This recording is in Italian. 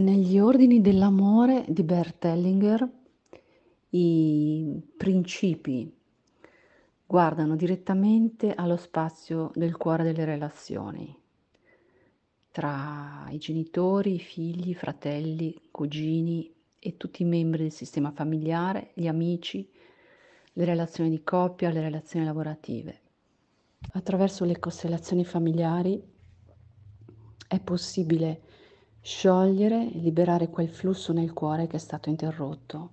Negli ordini dell'amore di Bert Hellinger i principi guardano direttamente allo spazio del cuore delle relazioni tra i genitori, i figli, i fratelli, cugini e tutti i membri del sistema familiare, gli amici, le relazioni di coppia, le relazioni lavorative. Attraverso le costellazioni familiari è possibile sciogliere e liberare quel flusso nel cuore che è stato interrotto.